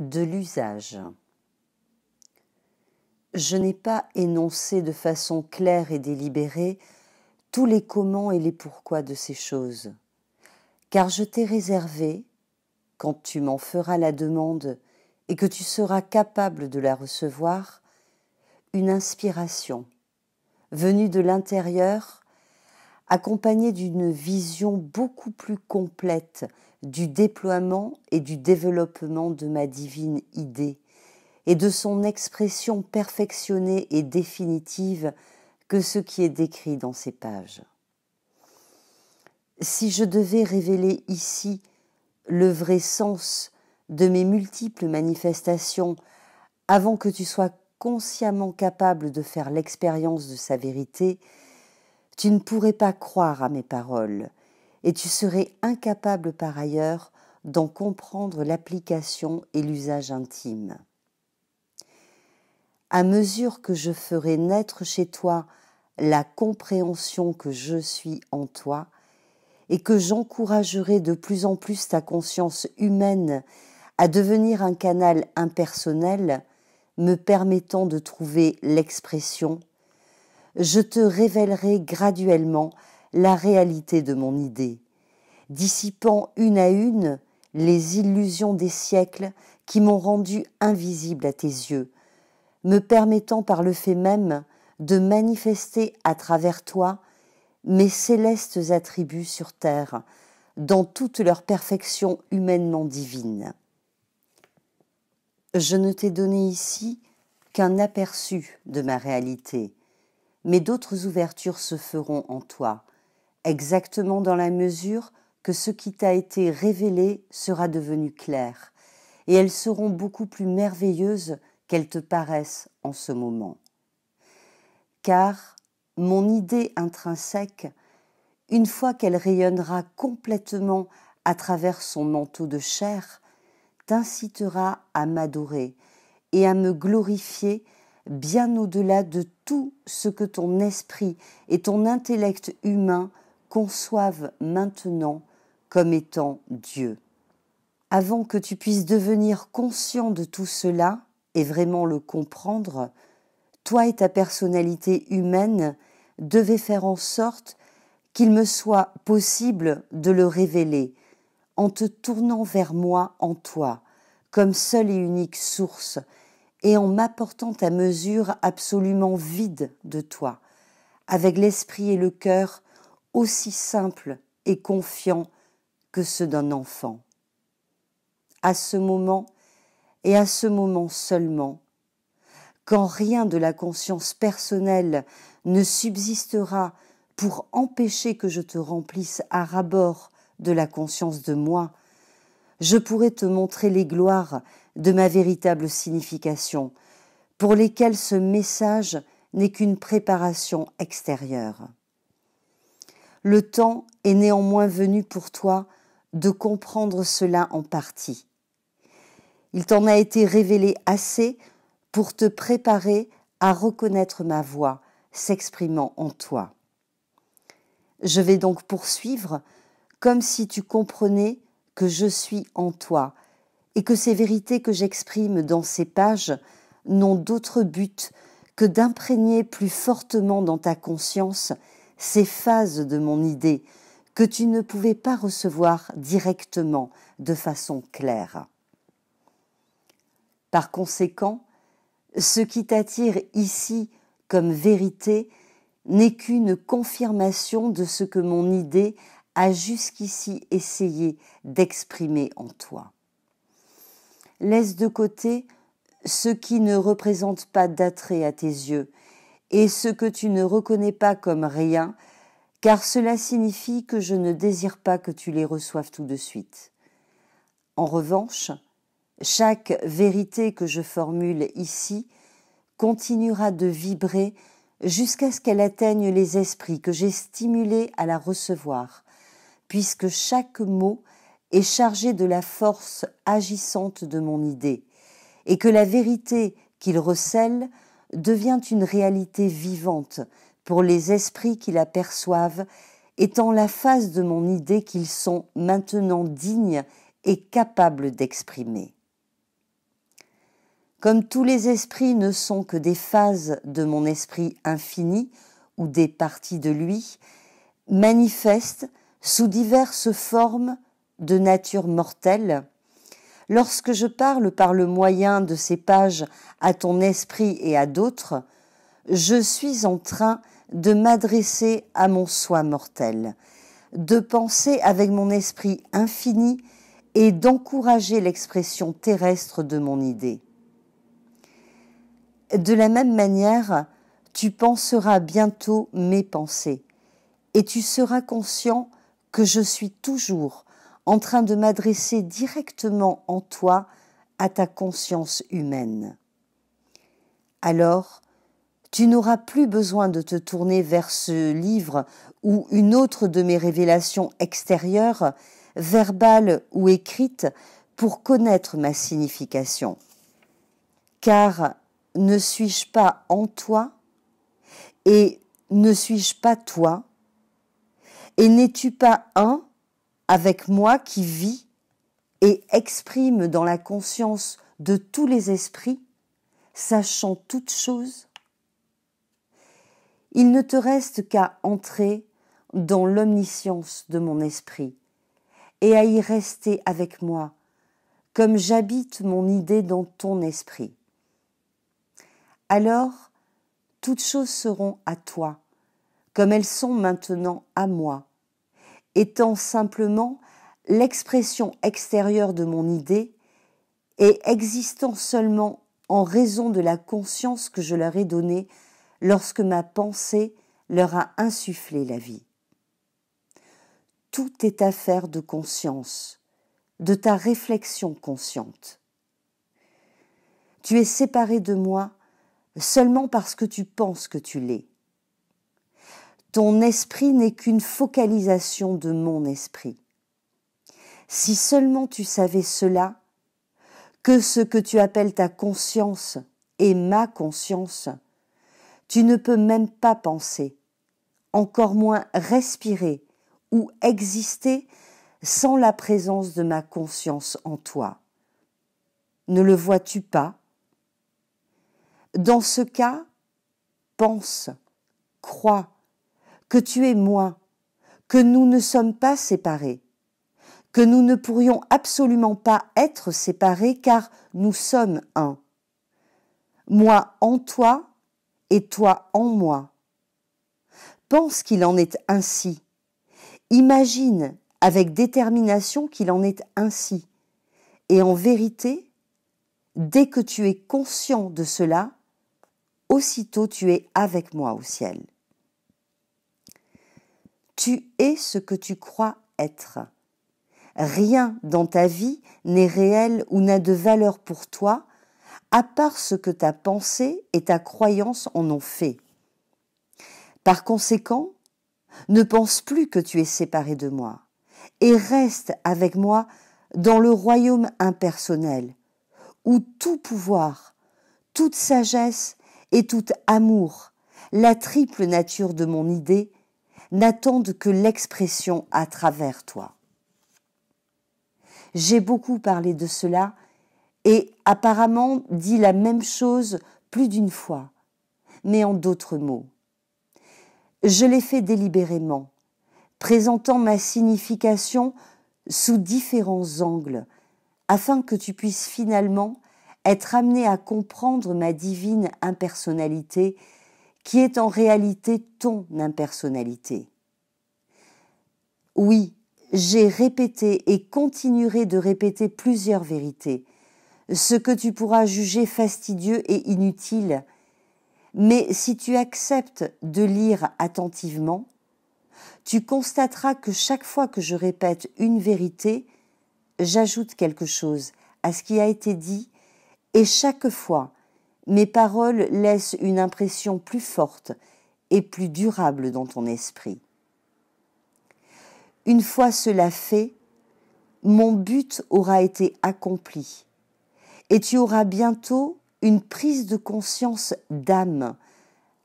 de l'usage. Je n'ai pas énoncé de façon claire et délibérée tous les comment et les pourquoi de ces choses, car je t'ai réservé, quand tu m'en feras la demande et que tu seras capable de la recevoir, une inspiration venue de l'intérieur accompagné d'une vision beaucoup plus complète du déploiement et du développement de ma divine idée, et de son expression perfectionnée et définitive que ce qui est décrit dans ces pages. Si je devais révéler ici le vrai sens de mes multiples manifestations avant que tu sois consciemment capable de faire l'expérience de sa vérité, tu ne pourrais pas croire à mes paroles, et tu serais incapable par ailleurs d'en comprendre l'application et l'usage intime. À mesure que je ferai naître chez toi la compréhension que je suis en toi, et que j'encouragerai de plus en plus ta conscience humaine à devenir un canal impersonnel, me permettant de trouver l'expression, je te révélerai graduellement la réalité de mon idée, dissipant une à une les illusions des siècles qui m'ont rendu invisible à tes yeux, me permettant par le fait même de manifester à travers toi mes célestes attributs sur terre, dans toute leur perfection humainement divine. Je ne t'ai donné ici qu'un aperçu de ma réalité, mais d'autres ouvertures se feront en toi, exactement dans la mesure que ce qui t'a été révélé sera devenu clair, et elles seront beaucoup plus merveilleuses qu'elles te paraissent en ce moment. Car mon idée intrinsèque, une fois qu'elle rayonnera complètement à travers son manteau de chair, t'incitera à m'adorer et à me glorifier bien au-delà de tout ce que ton esprit et ton intellect humain conçoivent maintenant comme étant Dieu. Avant que tu puisses devenir conscient de tout cela et vraiment le comprendre, toi et ta personnalité humaine devez faire en sorte qu'il me soit possible de le révéler en te tournant vers moi en toi, comme seule et unique source, et en m'apportant ta mesure absolument vide de toi, avec l'esprit et le cœur aussi simples et confiants que ceux d'un enfant. À ce moment, et à ce moment seulement, quand rien de la conscience personnelle ne subsistera pour empêcher que je te remplisse à ras-bord de la conscience de moi, je pourrai te montrer les gloires de ma véritable signification, pour lesquels ce message n'est qu'une préparation extérieure. Le temps est néanmoins venu pour toi de comprendre cela en partie. Il t'en a été révélé assez pour te préparer à reconnaître ma voix s'exprimant en toi. Je vais donc poursuivre comme si tu comprenais que je suis en toi et que ces vérités que j'exprime dans ces pages n'ont d'autre but que d'imprégner plus fortement dans ta conscience ces phases de mon idée que tu ne pouvais pas recevoir directement de façon claire. Par conséquent, ce qui t'attire ici comme vérité n'est qu'une confirmation de ce que mon idée a jusqu'ici essayé d'exprimer en toi laisse de côté ce qui ne représente pas d'attrait à tes yeux et ce que tu ne reconnais pas comme rien, car cela signifie que je ne désire pas que tu les reçoives tout de suite. En revanche, chaque vérité que je formule ici continuera de vibrer jusqu'à ce qu'elle atteigne les esprits que j'ai stimulés à la recevoir, puisque chaque mot est chargé de la force agissante de mon idée, et que la vérité qu'il recèle devient une réalité vivante pour les esprits qui la perçoivent, étant la phase de mon idée qu'ils sont maintenant dignes et capables d'exprimer. Comme tous les esprits ne sont que des phases de mon esprit infini ou des parties de lui, manifestent sous diverses formes de nature mortelle, lorsque je parle par le moyen de ces pages à ton esprit et à d'autres, je suis en train de m'adresser à mon soi mortel, de penser avec mon esprit infini et d'encourager l'expression terrestre de mon idée. De la même manière, tu penseras bientôt mes pensées, et tu seras conscient que je suis toujours en train de m'adresser directement en toi à ta conscience humaine. Alors, tu n'auras plus besoin de te tourner vers ce livre ou une autre de mes révélations extérieures, verbales ou écrites, pour connaître ma signification. Car ne suis-je pas en toi et ne suis-je pas toi Et n'es-tu pas un avec moi qui vis et exprime dans la conscience de tous les esprits, sachant toutes choses, il ne te reste qu'à entrer dans l'omniscience de mon esprit et à y rester avec moi, comme j'habite mon idée dans ton esprit. Alors, toutes choses seront à toi, comme elles sont maintenant à moi, étant simplement l'expression extérieure de mon idée et existant seulement en raison de la conscience que je leur ai donnée lorsque ma pensée leur a insufflé la vie. Tout est affaire de conscience, de ta réflexion consciente. Tu es séparé de moi seulement parce que tu penses que tu l'es. Ton esprit n'est qu'une focalisation de mon esprit. Si seulement tu savais cela, que ce que tu appelles ta conscience est ma conscience, tu ne peux même pas penser, encore moins respirer ou exister sans la présence de ma conscience en toi. Ne le vois-tu pas Dans ce cas, pense, crois, que tu es moi, que nous ne sommes pas séparés, que nous ne pourrions absolument pas être séparés car nous sommes un. Moi en toi et toi en moi. Pense qu'il en est ainsi. Imagine avec détermination qu'il en est ainsi. Et en vérité, dès que tu es conscient de cela, aussitôt tu es avec moi au ciel. Tu es ce que tu crois être. Rien dans ta vie n'est réel ou n'a de valeur pour toi, à part ce que ta pensée et ta croyance en ont fait. Par conséquent, ne pense plus que tu es séparé de moi, et reste avec moi dans le royaume impersonnel, où tout pouvoir, toute sagesse et tout amour, la triple nature de mon idée, n'attendent que l'expression à travers toi. J'ai beaucoup parlé de cela et apparemment dit la même chose plus d'une fois, mais en d'autres mots. Je l'ai fait délibérément, présentant ma signification sous différents angles, afin que tu puisses finalement être amené à comprendre ma divine impersonnalité qui est en réalité ton impersonnalité. Oui, j'ai répété et continuerai de répéter plusieurs vérités, ce que tu pourras juger fastidieux et inutile, mais si tu acceptes de lire attentivement, tu constateras que chaque fois que je répète une vérité, j'ajoute quelque chose à ce qui a été dit, et chaque fois mes paroles laissent une impression plus forte et plus durable dans ton esprit. Une fois cela fait, mon but aura été accompli et tu auras bientôt une prise de conscience d'âme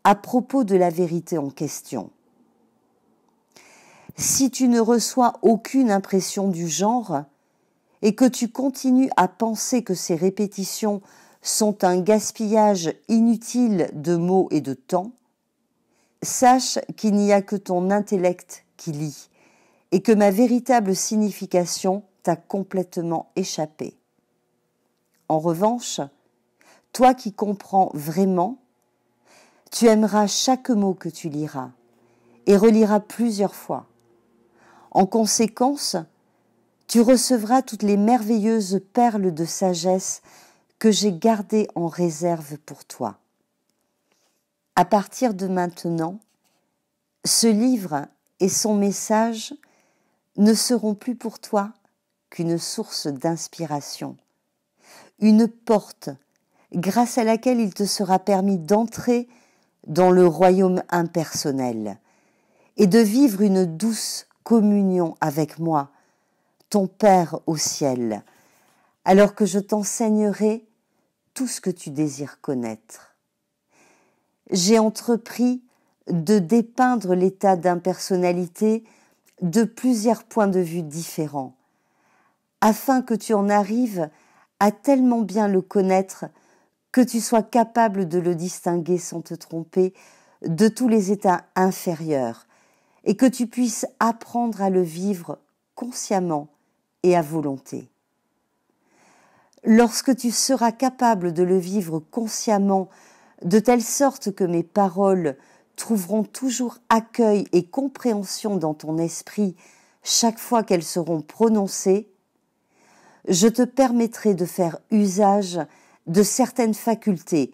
à propos de la vérité en question. Si tu ne reçois aucune impression du genre et que tu continues à penser que ces répétitions sont un gaspillage inutile de mots et de temps, sache qu'il n'y a que ton intellect qui lit et que ma véritable signification t'a complètement échappé. En revanche, toi qui comprends vraiment, tu aimeras chaque mot que tu liras et reliras plusieurs fois. En conséquence, tu recevras toutes les merveilleuses perles de sagesse que j'ai gardé en réserve pour toi. À partir de maintenant, ce livre et son message ne seront plus pour toi qu'une source d'inspiration, une porte grâce à laquelle il te sera permis d'entrer dans le royaume impersonnel et de vivre une douce communion avec moi, ton Père au ciel, alors que je t'enseignerai tout ce que tu désires connaître. J'ai entrepris de dépeindre l'état d'impersonnalité de plusieurs points de vue différents, afin que tu en arrives à tellement bien le connaître que tu sois capable de le distinguer sans te tromper de tous les états inférieurs, et que tu puisses apprendre à le vivre consciemment et à volonté lorsque tu seras capable de le vivre consciemment, de telle sorte que mes paroles trouveront toujours accueil et compréhension dans ton esprit chaque fois qu'elles seront prononcées, je te permettrai de faire usage de certaines facultés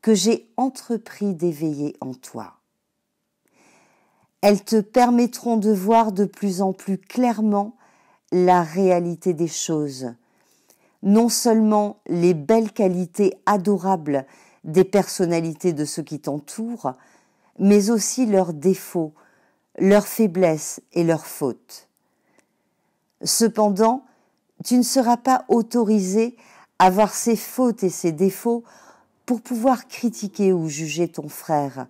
que j'ai entrepris d'éveiller en toi. Elles te permettront de voir de plus en plus clairement la réalité des choses, non seulement les belles qualités adorables des personnalités de ceux qui t'entourent, mais aussi leurs défauts, leurs faiblesses et leurs fautes. Cependant, tu ne seras pas autorisé à voir ses fautes et ses défauts pour pouvoir critiquer ou juger ton frère,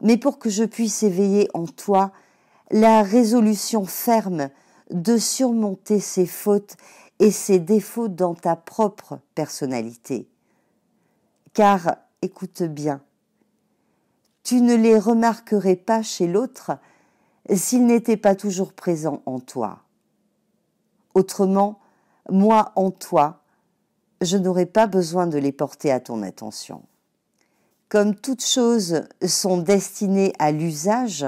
mais pour que je puisse éveiller en toi la résolution ferme de surmonter ses fautes et ses défauts dans ta propre personnalité. Car, écoute bien, tu ne les remarquerais pas chez l'autre s'ils n'étaient pas toujours présents en toi. Autrement, moi en toi, je n'aurais pas besoin de les porter à ton attention. Comme toutes choses sont destinées à l'usage,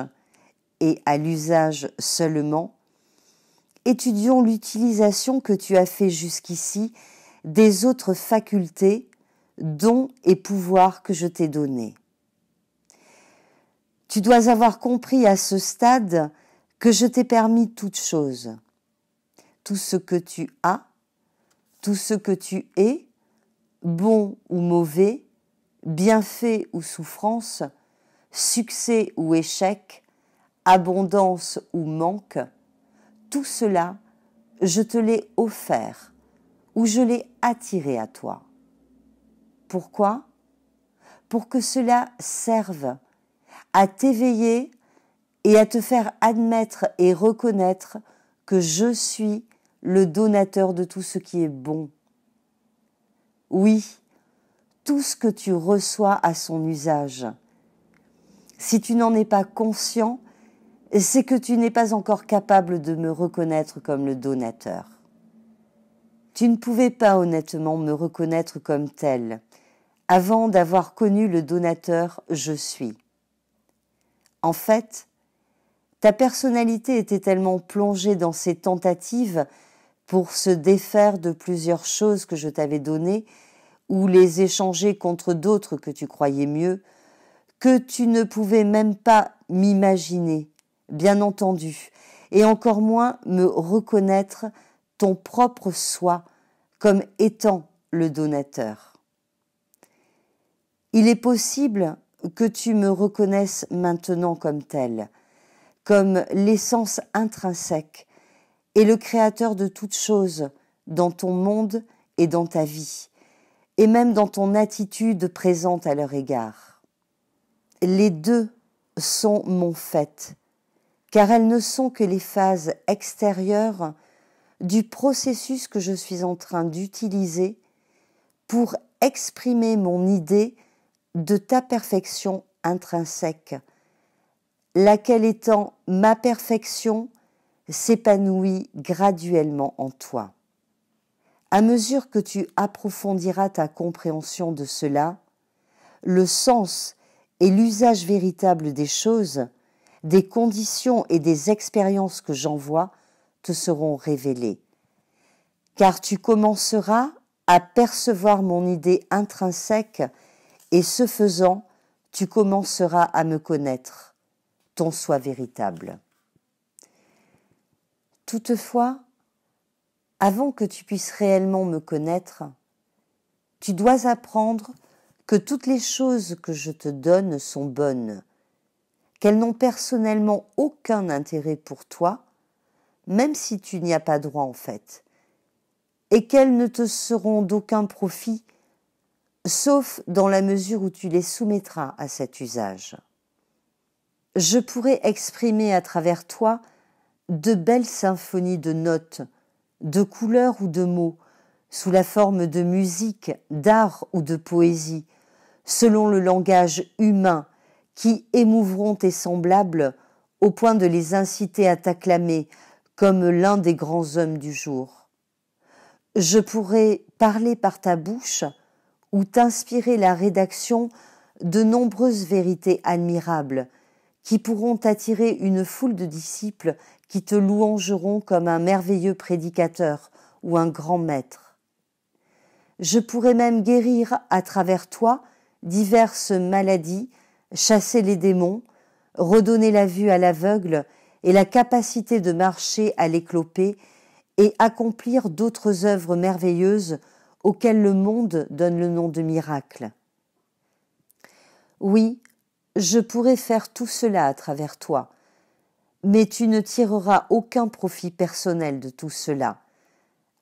et à l'usage seulement, étudions l'utilisation que tu as fait jusqu'ici des autres facultés, dons et pouvoirs que je t'ai donnés. Tu dois avoir compris à ce stade que je t'ai permis toute chose, tout ce que tu as, tout ce que tu es, bon ou mauvais, bienfait ou souffrance, succès ou échec, abondance ou manque, tout cela, je te l'ai offert ou je l'ai attiré à toi. Pourquoi Pour que cela serve à t'éveiller et à te faire admettre et reconnaître que je suis le donateur de tout ce qui est bon. Oui, tout ce que tu reçois à son usage. Si tu n'en es pas conscient, c'est que tu n'es pas encore capable de me reconnaître comme le donateur. Tu ne pouvais pas honnêtement me reconnaître comme tel. Avant d'avoir connu le donateur, je suis. En fait, ta personnalité était tellement plongée dans ces tentatives pour se défaire de plusieurs choses que je t'avais données ou les échanger contre d'autres que tu croyais mieux, que tu ne pouvais même pas m'imaginer bien entendu, et encore moins me reconnaître ton propre soi comme étant le donateur. Il est possible que tu me reconnaisses maintenant comme tel, comme l'essence intrinsèque et le créateur de toutes choses dans ton monde et dans ta vie, et même dans ton attitude présente à leur égard. Les deux sont mon fait, car elles ne sont que les phases extérieures du processus que je suis en train d'utiliser pour exprimer mon idée de ta perfection intrinsèque, laquelle étant ma perfection s'épanouit graduellement en toi. À mesure que tu approfondiras ta compréhension de cela, le sens et l'usage véritable des choses des conditions et des expériences que j'envoie te seront révélées. Car tu commenceras à percevoir mon idée intrinsèque et ce faisant, tu commenceras à me connaître, ton soi véritable. Toutefois, avant que tu puisses réellement me connaître, tu dois apprendre que toutes les choses que je te donne sont bonnes, qu'elles n'ont personnellement aucun intérêt pour toi, même si tu n'y as pas droit en fait, et qu'elles ne te seront d'aucun profit, sauf dans la mesure où tu les soumettras à cet usage. Je pourrais exprimer à travers toi de belles symphonies de notes, de couleurs ou de mots, sous la forme de musique, d'art ou de poésie, selon le langage humain qui émouvront tes semblables au point de les inciter à t'acclamer comme l'un des grands hommes du jour. Je pourrais parler par ta bouche ou t'inspirer la rédaction de nombreuses vérités admirables qui pourront attirer une foule de disciples qui te louangeront comme un merveilleux prédicateur ou un grand maître. Je pourrais même guérir à travers toi diverses maladies chasser les démons, redonner la vue à l'aveugle et la capacité de marcher à l'éclopé et accomplir d'autres œuvres merveilleuses auxquelles le monde donne le nom de miracle. Oui, je pourrais faire tout cela à travers toi, mais tu ne tireras aucun profit personnel de tout cela,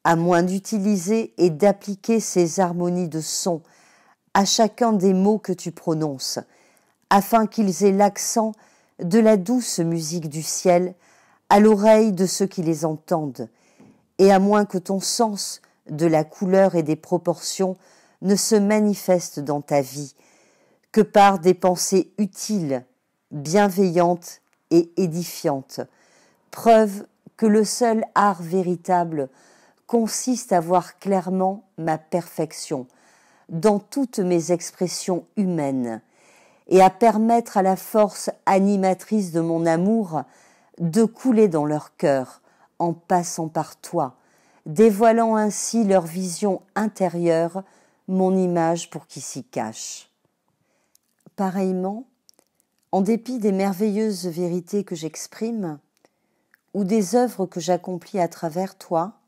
à moins d'utiliser et d'appliquer ces harmonies de son à chacun des mots que tu prononces, afin qu'ils aient l'accent de la douce musique du ciel à l'oreille de ceux qui les entendent, et à moins que ton sens de la couleur et des proportions ne se manifeste dans ta vie que par des pensées utiles, bienveillantes et édifiantes, preuve que le seul art véritable consiste à voir clairement ma perfection dans toutes mes expressions humaines, et à permettre à la force animatrice de mon amour de couler dans leur cœur en passant par toi, dévoilant ainsi leur vision intérieure, mon image pour qui s'y cache. Pareillement, en dépit des merveilleuses vérités que j'exprime, ou des œuvres que j'accomplis à travers toi,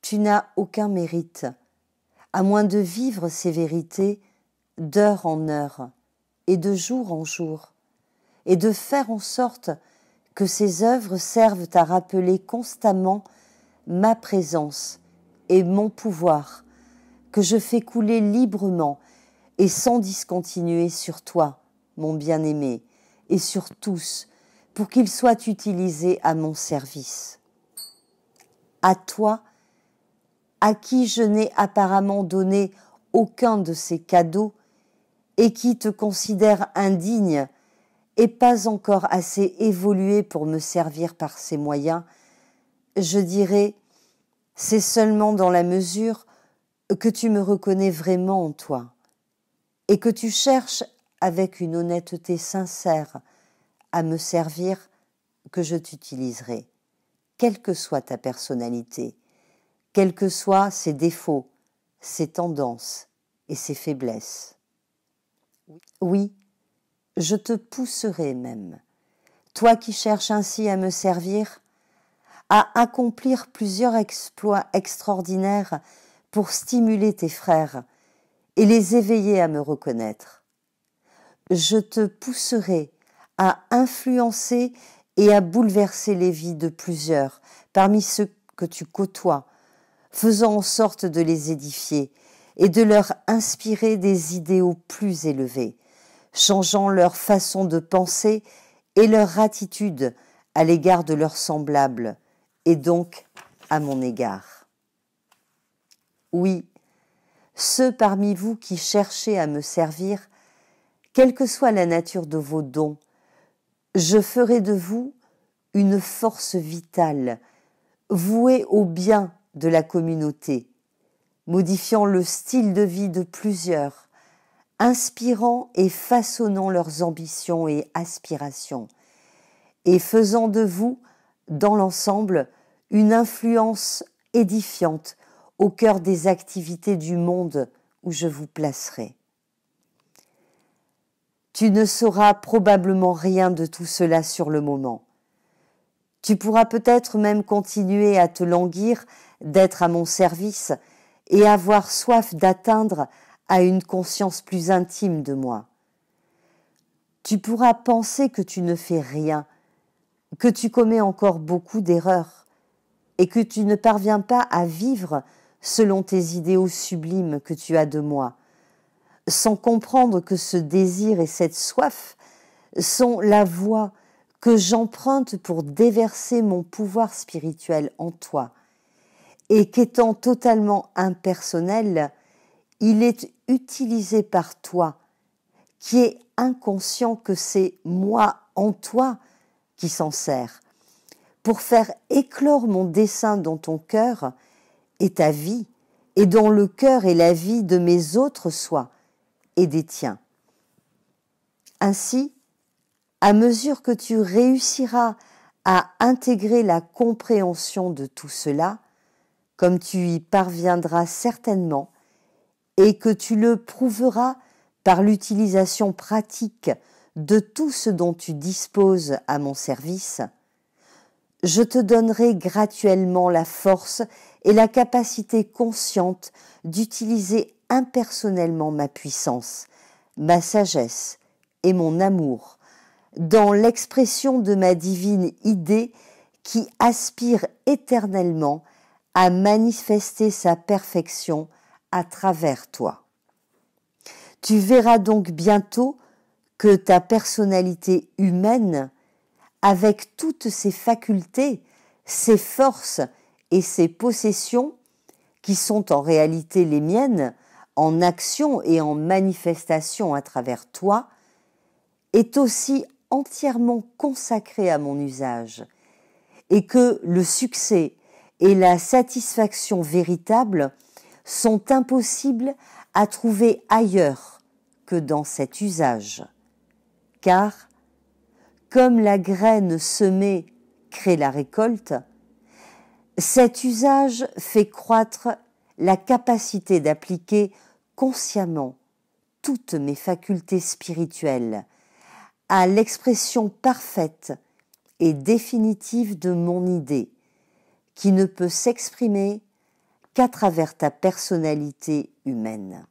tu n'as aucun mérite, à moins de vivre ces vérités d'heure en heure, et de jour en jour, et de faire en sorte que ces œuvres servent à rappeler constamment ma présence et mon pouvoir, que je fais couler librement et sans discontinuer sur toi, mon bien-aimé, et sur tous, pour qu'ils soient utilisés à mon service. À toi, à qui je n'ai apparemment donné aucun de ces cadeaux et qui te considère indigne et pas encore assez évolué pour me servir par ses moyens, je dirais c'est seulement dans la mesure que tu me reconnais vraiment en toi et que tu cherches avec une honnêteté sincère à me servir que je t'utiliserai, quelle que soit ta personnalité, quels que soient ses défauts, ses tendances et ses faiblesses. Oui, je te pousserai même, toi qui cherches ainsi à me servir, à accomplir plusieurs exploits extraordinaires pour stimuler tes frères et les éveiller à me reconnaître. Je te pousserai à influencer et à bouleverser les vies de plusieurs parmi ceux que tu côtoies, faisant en sorte de les édifier et de leur inspirer des idéaux plus élevés, changeant leur façon de penser et leur attitude à l'égard de leurs semblables, et donc à mon égard. Oui, ceux parmi vous qui cherchez à me servir, quelle que soit la nature de vos dons, je ferai de vous une force vitale, vouée au bien de la communauté, modifiant le style de vie de plusieurs, inspirant et façonnant leurs ambitions et aspirations, et faisant de vous, dans l'ensemble, une influence édifiante au cœur des activités du monde où je vous placerai. Tu ne sauras probablement rien de tout cela sur le moment. Tu pourras peut-être même continuer à te languir d'être à mon service et avoir soif d'atteindre à une conscience plus intime de moi. Tu pourras penser que tu ne fais rien, que tu commets encore beaucoup d'erreurs, et que tu ne parviens pas à vivre selon tes idéaux sublimes que tu as de moi, sans comprendre que ce désir et cette soif sont la voie que j'emprunte pour déverser mon pouvoir spirituel en toi, et qu'étant totalement impersonnel, il est utilisé par toi, qui est inconscient que c'est moi en toi qui s'en sert, pour faire éclore mon dessein dans ton cœur et ta vie, et dans le cœur et la vie de mes autres soins et des tiens. Ainsi, à mesure que tu réussiras à intégrer la compréhension de tout cela, comme tu y parviendras certainement, et que tu le prouveras par l'utilisation pratique de tout ce dont tu disposes à mon service, je te donnerai graduellement la force et la capacité consciente d'utiliser impersonnellement ma puissance, ma sagesse et mon amour dans l'expression de ma divine idée qui aspire éternellement à manifester sa perfection à travers toi. Tu verras donc bientôt que ta personnalité humaine, avec toutes ses facultés, ses forces et ses possessions, qui sont en réalité les miennes, en action et en manifestation à travers toi, est aussi entièrement consacrée à mon usage, et que le succès et la satisfaction véritable sont impossibles à trouver ailleurs que dans cet usage. Car, comme la graine semée crée la récolte, cet usage fait croître la capacité d'appliquer consciemment toutes mes facultés spirituelles à l'expression parfaite et définitive de mon idée, qui ne peut s'exprimer qu'à travers ta personnalité humaine.